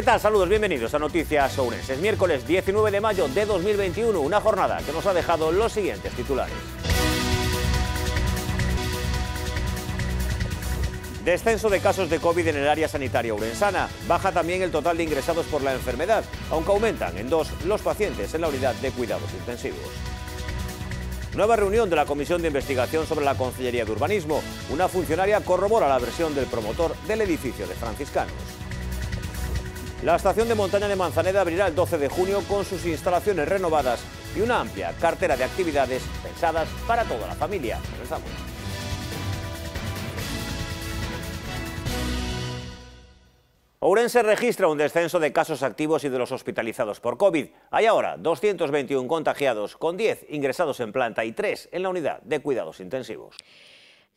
¿Qué tal? Saludos, bienvenidos a Noticias Ourense. Es miércoles 19 de mayo de 2021, una jornada que nos ha dejado los siguientes titulares. Descenso de casos de COVID en el área sanitaria urensana. Baja también el total de ingresados por la enfermedad, aunque aumentan en dos los pacientes en la unidad de cuidados intensivos. Nueva reunión de la Comisión de Investigación sobre la Consellería de Urbanismo. Una funcionaria corrobora la versión del promotor del edificio de franciscanos. La estación de montaña de Manzaneda abrirá el 12 de junio con sus instalaciones renovadas y una amplia cartera de actividades pensadas para toda la familia. Comenzamos. Ourense registra un descenso de casos activos y de los hospitalizados por COVID. Hay ahora 221 contagiados, con 10 ingresados en planta y 3 en la unidad de cuidados intensivos.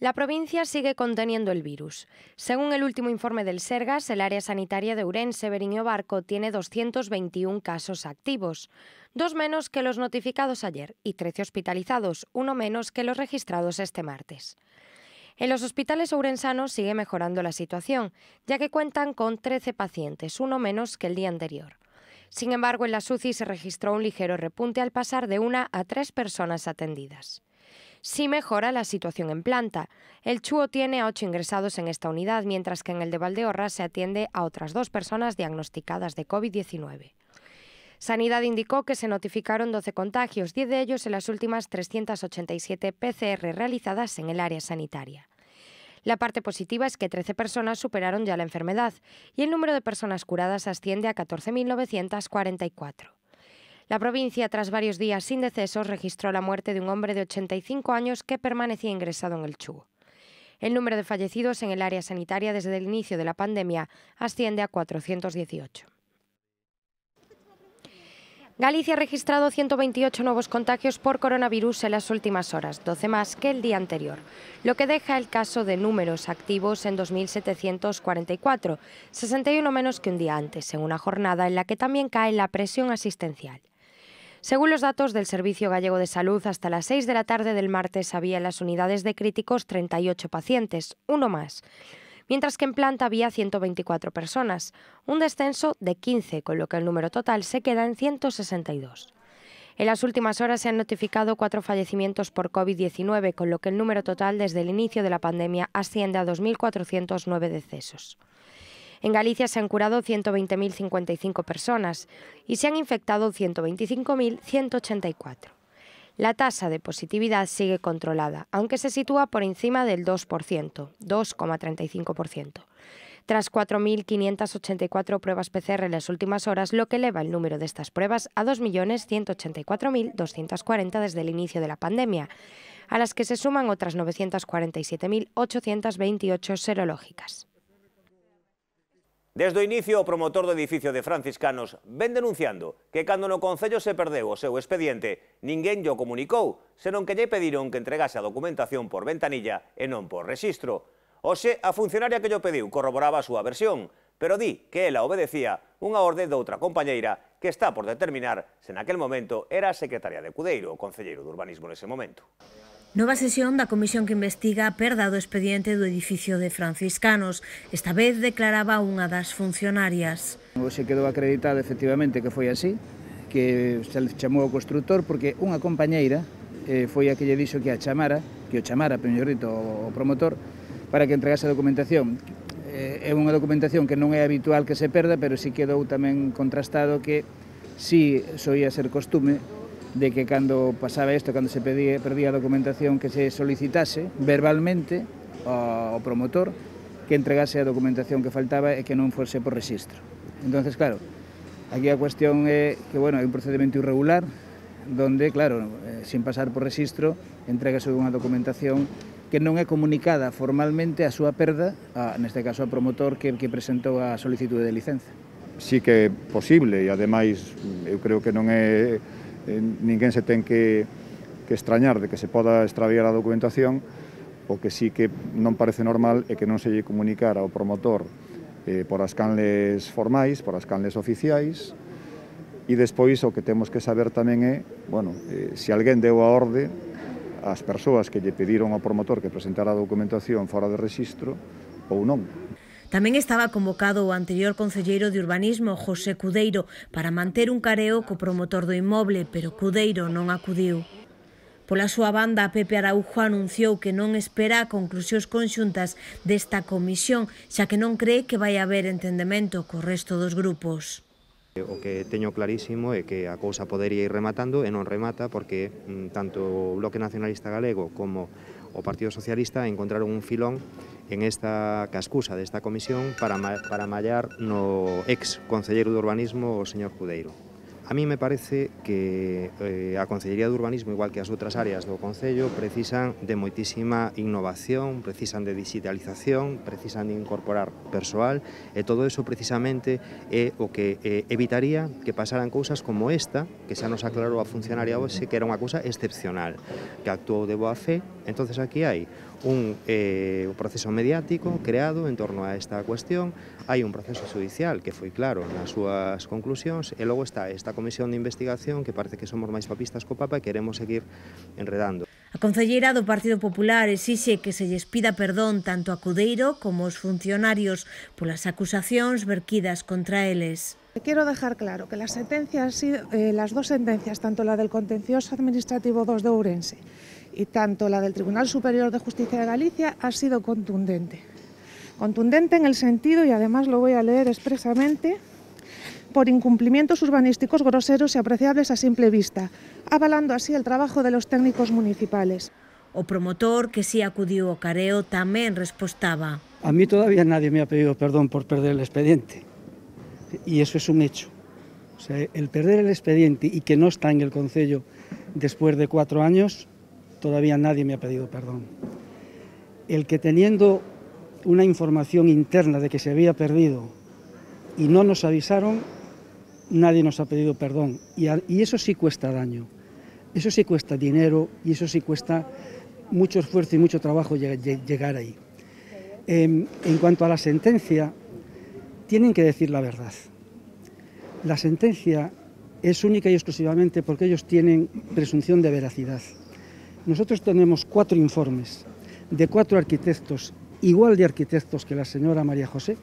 La provincia sigue conteniendo el virus. Según el último informe del Sergas, el área sanitaria de Urense, Beriño Barco, tiene 221 casos activos, dos menos que los notificados ayer y 13 hospitalizados, uno menos que los registrados este martes. En los hospitales ourensanos sigue mejorando la situación, ya que cuentan con 13 pacientes, uno menos que el día anterior. Sin embargo, en la SUCI se registró un ligero repunte al pasar de una a tres personas atendidas sí mejora la situación en planta. El Chuo tiene a ocho ingresados en esta unidad, mientras que en el de Valdeorra se atiende a otras dos personas diagnosticadas de COVID-19. Sanidad indicó que se notificaron 12 contagios, 10 de ellos en las últimas 387 PCR realizadas en el área sanitaria. La parte positiva es que 13 personas superaron ya la enfermedad y el número de personas curadas asciende a 14.944. La provincia, tras varios días sin decesos, registró la muerte de un hombre de 85 años que permanecía ingresado en el chugo El número de fallecidos en el área sanitaria desde el inicio de la pandemia asciende a 418. Galicia ha registrado 128 nuevos contagios por coronavirus en las últimas horas, 12 más que el día anterior, lo que deja el caso de números activos en 2.744, 61 menos que un día antes, en una jornada en la que también cae la presión asistencial. Según los datos del Servicio Gallego de Salud, hasta las 6 de la tarde del martes había en las unidades de críticos 38 pacientes, uno más, mientras que en planta había 124 personas, un descenso de 15, con lo que el número total se queda en 162. En las últimas horas se han notificado cuatro fallecimientos por COVID-19, con lo que el número total desde el inicio de la pandemia asciende a 2.409 decesos. En Galicia se han curado 120.055 personas y se han infectado 125.184. La tasa de positividad sigue controlada, aunque se sitúa por encima del 2%, 2,35%, tras 4.584 pruebas PCR en las últimas horas, lo que eleva el número de estas pruebas a 2.184.240 desde el inicio de la pandemia, a las que se suman otras 947.828 serológicas. Desde o inicio, o promotor do edificio de Franciscanos ven denunciando que cando no Concello se perdeu o seu expediente, ninguén llo comunicou, senón que lle pediron que entregase a documentación por ventanilla e non por rexistro. Oxe, a funcionaria que lle pediu corroboraba a súa versión, pero di que ela obedecía unha orde de outra compañeira que está por determinar se naquel momento era a secretaria de Cudeiro, o concelleiro de urbanismo nese momento. Nova sesión da comisión que investiga a perda do expediente do edificio de franciscanos. Esta vez declaraba unha das funcionarias. Se quedou acreditado efectivamente que foi así, que se chamou ao constructor porque unha compañeira eh, foi a que lle dixo que a chamara, que o chamara, peñorito, dito, o promotor, para que entregase a documentación. Eh, é unha documentación que non é habitual que se perda, pero si quedou tamén contrastado que si soía ser costume de que cando pasaba isto, cando se pedía, perdía a documentación que se solicitase verbalmente ao promotor que entregase a documentación que faltaba e que non fose por rexistro. Entonces, claro, aquí a cuestión é que, bueno, hai un procedimento irregular donde, claro, eh, sin pasar por rexistro, entregase unha documentación que non é comunicada formalmente a súa perda, a, neste caso ao promotor que, que presentou a solicitude de licenza. Sí que é posible e ademais eu creo que non é eh, ninguén se ten que, que extrañar de que se poda extraviar a documentación, o que sí que non parece normal é que non se lle comunicar ao promotor eh, por as canles formais, por as canles oficiais, e despois o que temos que saber tamén é, bueno, eh, se alguén deu a orde ás persoas que lle pediron ao promotor que presentara a documentación fora de rexistro ou non. Tamén estaba convocado o anterior concelleiro de urbanismo, José Cudeiro, para manter un careo co promotor do inmoble, pero Cudeiro non acudiu. Pola súa banda, Pepe Araujo anunciou que non espera conclusións conxuntas desta comisión, xa que non cree que vai haber entendemento co resto dos grupos. O que teño clarísimo é que a cousa podería ir rematando e non remata porque mm, tanto o Bloque Nacionalista Galego como o Partido Socialista encontraron un filón en esta cascusa desta comisión para, para mallar no ex Concelleiro de Urbanismo, o señor Cudeiro. A mí me parece que eh, a Consellería de Urbanismo, igual que as outras áreas do Concello, precisan de moitísima innovación, precisan de digitalización, precisan de incorporar persoal, e todo eso precisamente é o que eh, evitaría que pasaran cousas como esta, que xa nos aclarou a funcionaria hoxe, que era unha cousa excepcional, que actuou de boa fe, entonces aquí hai un, eh, proceso mediático creado en torno a esta cuestión, hai un proceso judicial que foi claro nas súas conclusións e logo está esta comisión de investigación que parece que somos máis papistas co Papa e queremos seguir enredando. A concelleira do Partido Popular exixe que se lles pida perdón tanto a Cudeiro como os funcionarios polas acusacións verquidas contra eles. Quiero dejar claro que las sentencias, eh, las dos sentencias, tanto la del contencioso administrativo 2 de Ourense y tanto la del Tribunal Superior de Justicia de Galicia ha sido contundente. Contundente en el sentido, y además lo voy a leer expresamente, por incumplimientos urbanísticos groseros y apreciables a simple vista, avalando así el trabajo de los técnicos municipales. O promotor que sí acudió o careo ...también respostaba. A mí todavía nadie me ha pedido perdón por perder el expediente. Y eso es un hecho. O sea, el perder el expediente y que no está en el Concello después de cuatro años todavía nadie me ha pedido perdón. El que teniendo una información interna de que se había perdido y no nos avisaron, nadie nos ha pedido perdón. Y, eso sí cuesta daño, eso sí cuesta dinero y eso sí cuesta mucho esfuerzo y mucho trabajo llegar ahí. Em, en cuanto a la sentencia, tienen que decir la verdad. La sentencia es única y exclusivamente porque ellos tienen presunción de veracidad. Nosotros tenemos cuatro informes de cuatro arquitectos, igual de arquitectos que la señora María José,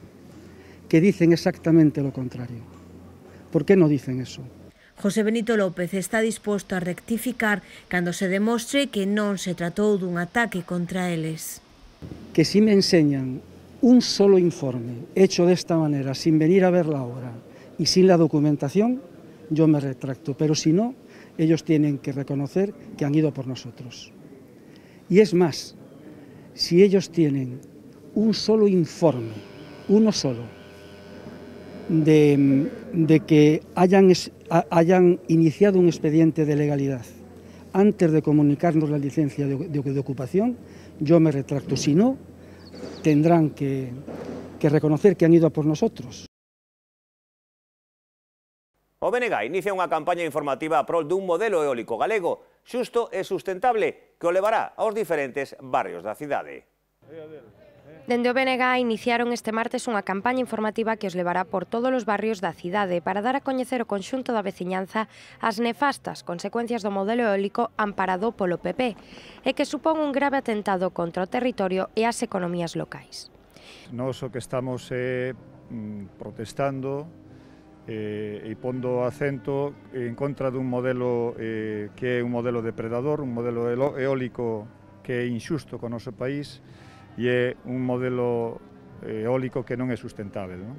que dicen exactamente lo contrario. ¿Por qué no dicen eso? José Benito López está dispuesto a rectificar cuando se demuestre que no se trató de un ataque contra eles. Que si me enseñan un solo informe hecho de esta manera, sin venir a ver la obra y sin la documentación, yo me retracto. Pero si no, ellos tienen que reconocer que han ido por nosotros. Y es más, si ellos tienen un solo informe, uno solo, de, que hayan, hayan, iniciado un expediente de legalidad antes de comunicarnos la licencia de, ocupación, yo me retracto. Si no, tendrán que, reconocer que han ido por nosotros. O BNG inicia unha campaña informativa a prol dun modelo eólico galego xusto e sustentable que o levará aos diferentes barrios da cidade. Dende o BNG iniciaron este martes unha campaña informativa que os levará por todos os barrios da cidade para dar a coñecer o conxunto da veciñanza as nefastas consecuencias do modelo eólico amparado polo PP e que supón un grave atentado contra o territorio e as economías locais. Nos o que estamos eh, mm, protestando eh, e pondo acento en contra dun modelo eh, que é un modelo depredador, un modelo eólico que é inxusto co noso país e é un modelo eh, eólico que non é sustentável. Non?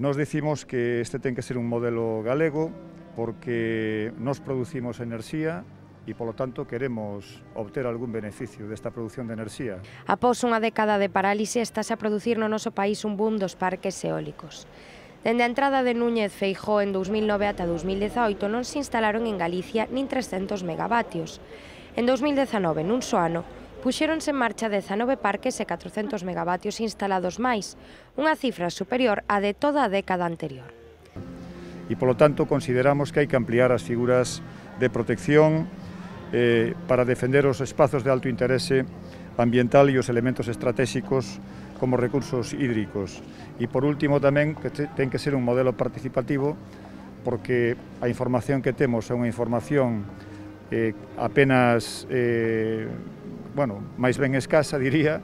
Nos dicimos que este ten que ser un modelo galego porque nos producimos enerxía e, polo tanto, queremos obter algún beneficio desta produción de enerxía. Após unha década de parálise, estáse a producir no noso país un boom dos parques eólicos. Dende a entrada de Núñez Feijó en 2009 ata 2018 non se instalaron en Galicia nin 300 megavatios. En 2019, nun só ano, puxéronse en marcha 19 parques e 400 megavatios instalados máis, unha cifra superior á de toda a década anterior. E, polo tanto, consideramos que hai que ampliar as figuras de protección eh, para defender os espazos de alto interese ambiental e os elementos estratégicos como recursos hídricos. E por último tamén que ten que ser un modelo participativo porque a información que temos é unha información eh, apenas, eh, bueno, máis ben escasa, diría,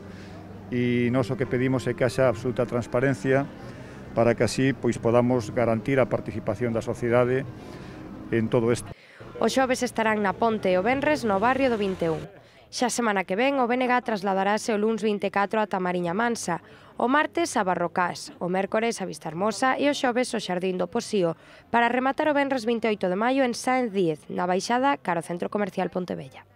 e nós o que pedimos é que haxa absoluta transparencia para que así pois podamos garantir a participación da sociedade en todo isto. Os xoves estarán na Ponte o Benres no barrio do 21. Xa semana que ven, o BNG trasladarase o luns 24 a Tamariña Mansa, o martes a Barrocás, o mércores a Vista Hermosa e o xoves o Xardín do Posío, para rematar o venres 28 de maio en Sáenz 10, na Baixada, cara ao Centro Comercial Pontevella.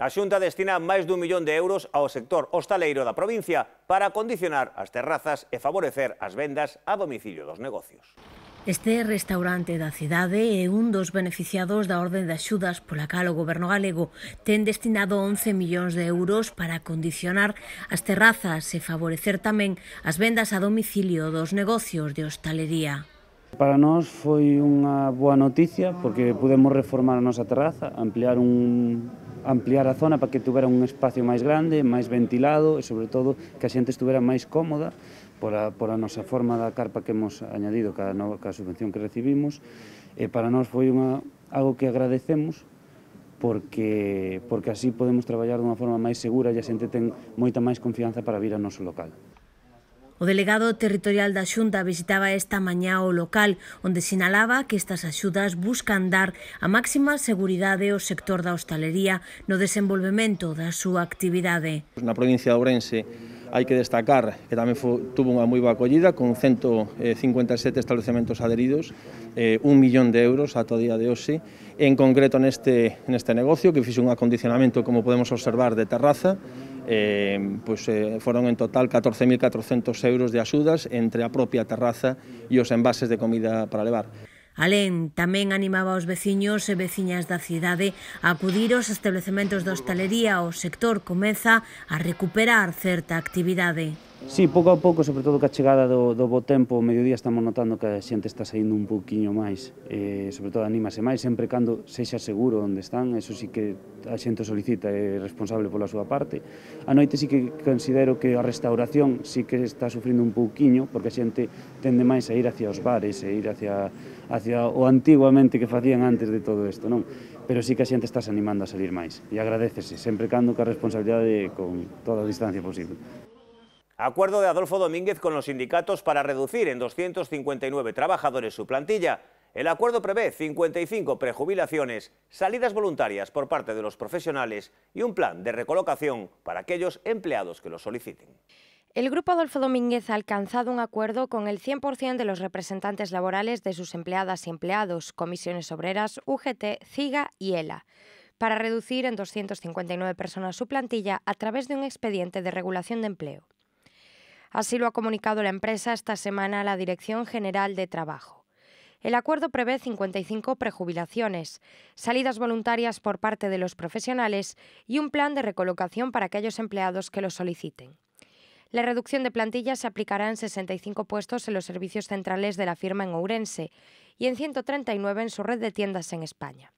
A Xunta destina máis dun millón de euros ao sector hostaleiro da provincia para condicionar as terrazas e favorecer as vendas a domicilio dos negocios. Este restaurante da cidade é un dos beneficiados da orde de axudas pola cal o goberno galego ten destinado 11 millóns de euros para condicionar as terrazas e favorecer tamén as vendas a domicilio dos negocios de hostalería. Para nós foi unha boa noticia porque pudemos reformar a nosa terraza, ampliar un ampliar a zona para que tuvera un espacio máis grande, máis ventilado e sobre todo que a xente estuvera máis cómoda por a nosa forma da carpa que hemos añadido cada, nova, cada subvención que recibimos e para nós foi unha, algo que agradecemos porque, porque así podemos traballar dunha forma máis segura e a xente ten moita máis confianza para vir ao noso local. O delegado territorial da Xunta visitaba esta mañá o local, onde sinalaba que estas axudas buscan dar a máxima seguridade ao sector da hostalería no desenvolvemento da súa actividade. Na provincia de Ourense Hai que destacar que tamén tuvo unha moi boa acollida con 157 eh, establecementos adheridos, eh, un millón de euros ata o día de hoxe, en concreto neste, neste negocio que fixe un acondicionamento, como podemos observar, de terraza, eh, pois, eh, foron en total 14.400 euros de axudas entre a propia terraza e os envases de comida para levar. Alén, tamén animaba os veciños e veciñas da cidade a acudir aos establecementos de hostalería. O sector comeza a recuperar certa actividade. Sí, pouco a pouco, sobre todo que a chegada do, do bo tempo, o mediodía estamos notando que a xente está saindo un pouquiño máis, eh, sobre todo anímase máis, sempre cando sexa seguro onde están, eso sí que a xente solicita é responsable pola súa parte. A noite sí que considero que a restauración sí que está sufrindo un pouquiño, porque a xente tende máis a ir hacia os bares, e ir hacia, hacia o antiguamente que facían antes de todo isto, non? Pero sí que a xente está animando a salir máis, e agradecese, sempre cando que a responsabilidade con toda a distancia posible. Acuerdo de Adolfo Domínguez con los sindicatos para reducir en 259 trabajadores su plantilla. El acuerdo prevé 55 prejubilaciones, salidas voluntarias por parte de los profesionales y un plan de recolocación para aquellos empleados que lo soliciten. El Grupo Adolfo Domínguez ha alcanzado un acuerdo con el 100% de los representantes laborales de sus empleadas y empleados, comisiones obreras, UGT, CIGA y ELA para reducir en 259 personas su plantilla a través de un expediente de regulación de empleo. Así lo ha comunicado la empresa esta semana a la Dirección General de Trabajo. El acuerdo prevé 55 prejubilaciones, salidas voluntarias por parte de los profesionales y un plan de recolocación para aquellos empleados que lo soliciten. La reducción de plantilla se aplicará en 65 puestos en los servicios centrales de la firma en Ourense y en 139 en su red de tiendas en España.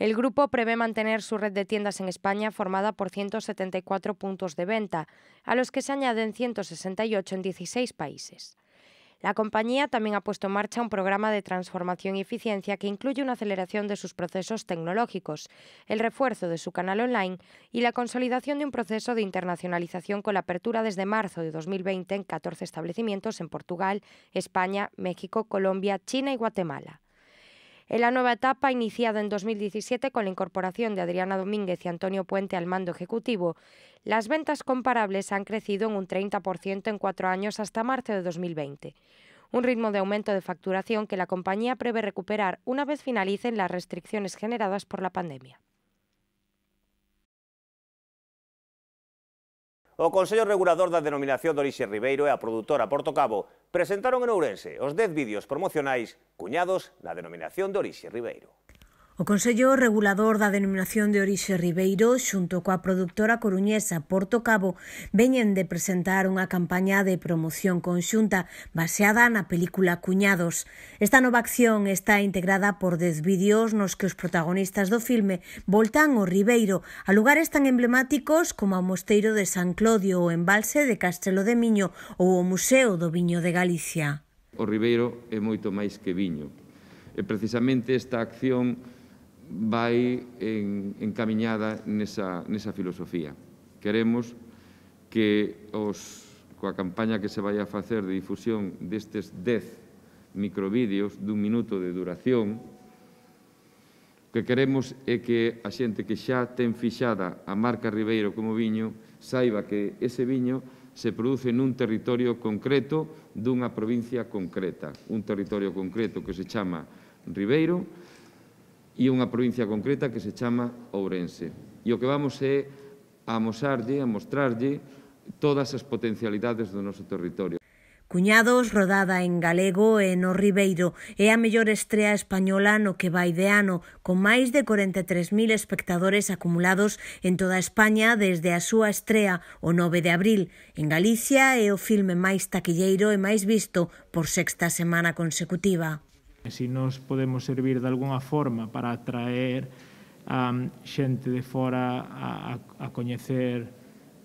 El grupo prevé mantener su red de tiendas en España formada por 174 puntos de venta, a los que se añaden 168 en 16 países. La compañía también ha puesto en marcha un programa de transformación y eficiencia que incluye una aceleración de sus procesos tecnológicos, el refuerzo de su canal online y la consolidación de un proceso de internacionalización con la apertura desde marzo de 2020 en 14 establecimientos en Portugal, España, México, Colombia, China y Guatemala. En la nueva etapa, iniciada en 2017 con la incorporación de Adriana Domínguez y Antonio Puente al mando ejecutivo, las ventas comparables han crecido en un 30% en cuatro años hasta marzo de 2020 un ritmo de aumento de facturación que la compañía prevé recuperar una vez finalicen las restricciones generadas por la pandemia. O Consello Regulador da Denominación de Orixe Ribeiro e a produtora Porto Cabo presentaron en Ourense os 10 vídeos promocionais cuñados na Denominación de Orixe Ribeiro. O Consello Regulador da Denominación de Orixe Ribeiro xunto coa productora coruñesa Porto Cabo veñen de presentar unha campaña de promoción conxunta baseada na película Cuñados. Esta nova acción está integrada por dez vídeos nos que os protagonistas do filme voltan ao Ribeiro a lugares tan emblemáticos como o Mosteiro de San Clodio, o embalse de Castelo de Miño ou o Museo do Viño de Galicia. O Ribeiro é moito máis que viño. E precisamente esta acción vai en, encamiñada nesa, nesa filosofía. Queremos que os, coa campaña que se vai a facer de difusión destes 10 microvídeos dun minuto de duración, o que queremos é que a xente que xa ten fixada a marca Ribeiro como viño saiba que ese viño se produce nun territorio concreto dunha provincia concreta, un territorio concreto que se chama Ribeiro, e unha provincia concreta que se chama Ourense. E o que vamos é a amosarlle, a mostrarlle todas as potencialidades do noso territorio. Cuñados, rodada en galego e no Ribeiro, é a mellor estrea española no que vai de ano, con máis de 43.000 espectadores acumulados en toda España desde a súa estrea o 9 de abril. En Galicia é o filme máis taquilleiro e máis visto por sexta semana consecutiva. Si nos podemos servir de alguna forma para atraer a xente de fora a, a, a coñecer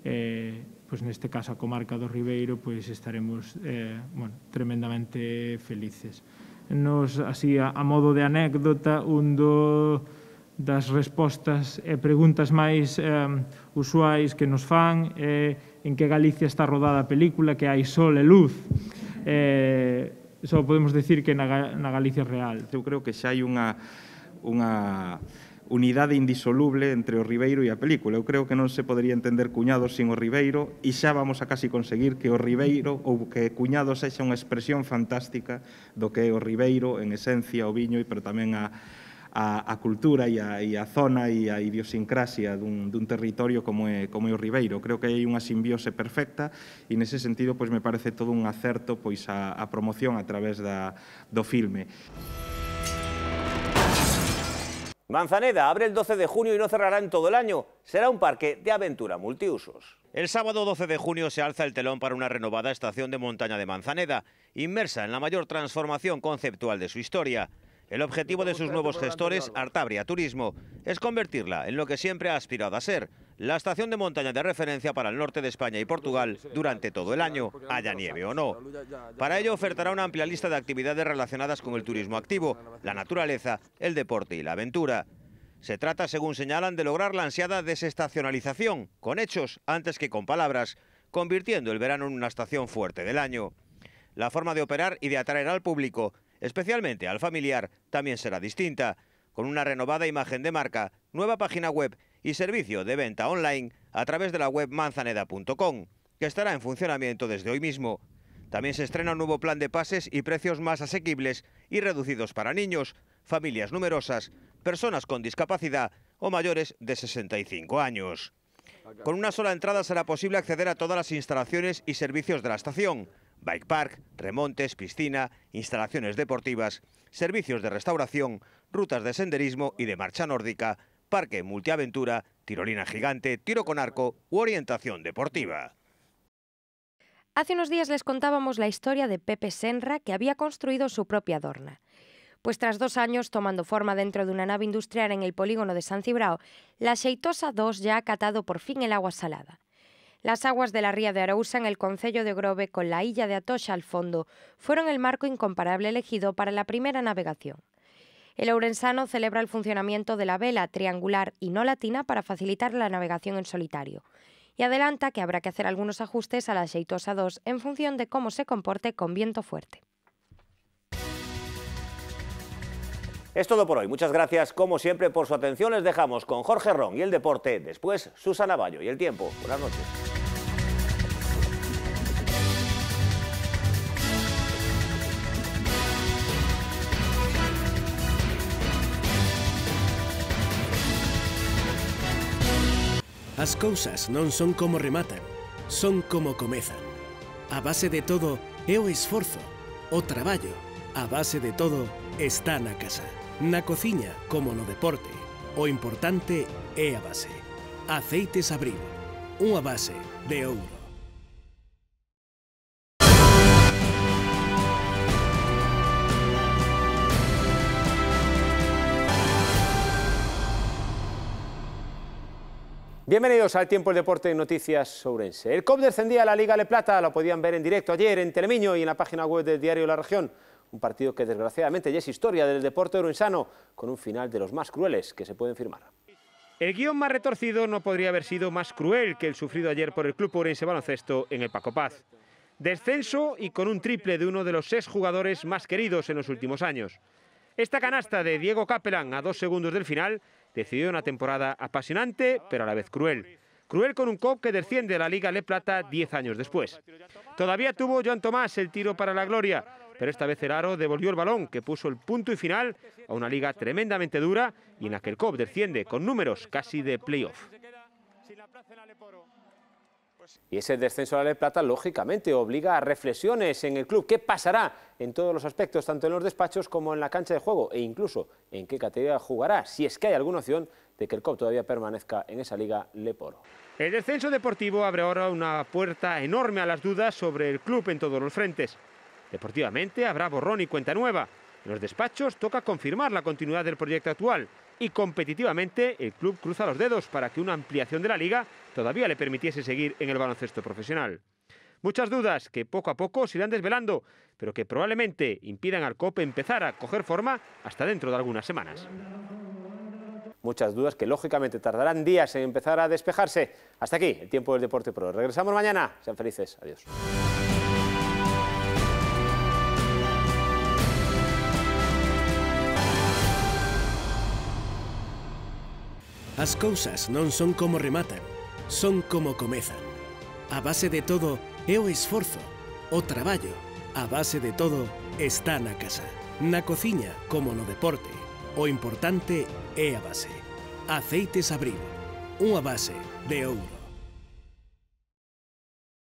eh, pois neste caso a comarca do Ribeiro, pois estaremos eh, bueno, tremendamente felices. Nos, así, a, a modo de anécdota, un do, das respostas e preguntas máis eh, usuais que nos fan é eh, en que Galicia está rodada a película, que hai sol e luz. Eh, só podemos decir que na, na Galicia real. Eu creo que xa hai unha, unha unidade indisoluble entre o Ribeiro e a película. Eu creo que non se podría entender Cuñado sin o Ribeiro e xa vamos a casi conseguir que o Ribeiro ou que Cuñado sexa unha expresión fantástica do que é o Ribeiro en esencia, o viño e pero tamén a a, cultura y a, zona y a idiosincrasia ...de un territorio como é, como Ribeiro. Creo que hay una simbiose perfecta ...y e en ese sentido pues me parece todo un acerto ...pues a, promoción a través de... do filme. Manzaneda abre el 12 de junio y no cerrará en todo el año. Será un parque de aventura multiusos. El sábado 12 de junio se alza el telón para una renovada estación de montaña de Manzaneda, inmersa en la mayor transformación conceptual de su historia. El objetivo de sus nuevos gestores, Artabria Turismo, es convertirla en lo que siempre ha aspirado a ser, la estación de montaña de referencia para el norte de España y Portugal durante todo el año, haya nieve o no. Para ello ofertará una amplia lista de actividades relacionadas con el turismo activo, la naturaleza, el deporte y la aventura. Se trata, según señalan, de lograr la ansiada desestacionalización, con hechos antes que con palabras, convirtiendo el verano en una estación fuerte del año. La forma de operar y de atraer al público especialmente al familiar, también será distinta, con una renovada imagen de marca, nueva página web y servicio de venta online a través de la web manzaneda.com, que estará en funcionamiento desde hoy mismo. También se estrena un nuevo plan de pases y precios más asequibles y reducidos para niños, familias numerosas, personas con discapacidad o mayores de 65 años. Con una sola entrada será posible acceder a todas las instalaciones y servicios de la estación, bike park, remontes, piscina, instalaciones deportivas, servicios de restauración, rutas de senderismo y de marcha nórdica, parque multiaventura, tirolina gigante, tiro con arco u orientación deportiva. Hace unos días les contábamos la historia de Pepe Senra, que había construido su propia dorna. Pues tras dos años tomando forma dentro de una nave industrial en el polígono de San Cibrao, la Xeitosa 2 ya ha catado por fin el agua salada. Las aguas de la ría de Arousa en el concello de Grove con la illa de Atocha al fondo fueron el marco incomparable elegido para la primera navegación. El Ourensano celebra el funcionamiento de la vela triangular y no latina para facilitar la navegación en solitario y adelanta que habrá que hacer algunos ajustes a la Aceitosa 2 en función de cómo se comporte con viento fuerte. Es todo por hoy. Muchas gracias, como siempre, por su atención. Les dejamos con Jorge Ron y el deporte. Después, Susana Bayo y el tiempo. Buenas noches. Las cosas no son como rematan, son como comezan. A base de todo es esfuerzo o trabajo. A base de todo están a casa. Na cocina como no deporte, o importante e a base. Aceites Abril, unha base de ouro. Bienvenidos al Tiempo del Deporte y Noticias Sourense. El COP descendía a la Liga de Plata, lo podían ver en directo ayer en Telemiño y en la página web del diario La Región un partido que desgraciadamente ya es historia del deporte euroinsano, con un final de los más crueles que se pueden firmar. El guión más retorcido no podría haber sido más cruel que el sufrido ayer por el club orense baloncesto en el Paco Paz. Descenso y con un triple de uno de los seis jugadores más queridos en los últimos años. Esta canasta de Diego Capelán a dos segundos del final decidió una temporada apasionante pero a la vez cruel. Cruel con un COP que desciende a la Liga Le Plata diez años después. Todavía tuvo Joan Tomás el tiro para la gloria, pero esta vez el Aro devolvió el balón, que puso el punto y final a una liga tremendamente dura y en la que el COP desciende con números casi de playoff. Y ese descenso a la Plata, lógicamente, obliga a reflexiones en el club. ¿Qué pasará en todos los aspectos, tanto en los despachos como en la cancha de juego? E incluso, ¿en qué categoría jugará? Si es que hay alguna opción de que el COP todavía permanezca en esa liga Le Poro. El descenso deportivo abre ahora una puerta enorme a las dudas sobre el club en todos los frentes. Deportivamente habrá borrón y cuenta nueva. En los despachos toca confirmar la continuidad del proyecto actual y competitivamente el club cruza los dedos para que una ampliación de la liga todavía le permitiese seguir en el baloncesto profesional. Muchas dudas que poco a poco se irán desvelando, pero que probablemente impidan al COPE empezar a coger forma hasta dentro de algunas semanas. Muchas dudas que lógicamente tardarán días en empezar a despejarse. Hasta aquí el tiempo del Deporte Pro. Regresamos mañana. Sean felices. Adiós. As cousas non son como rematan, son como comezan. A base de todo é o esforzo, o traballo. A base de todo está na casa, na cociña como no deporte. O importante é a base. Aceites Abril, unha base de ouro.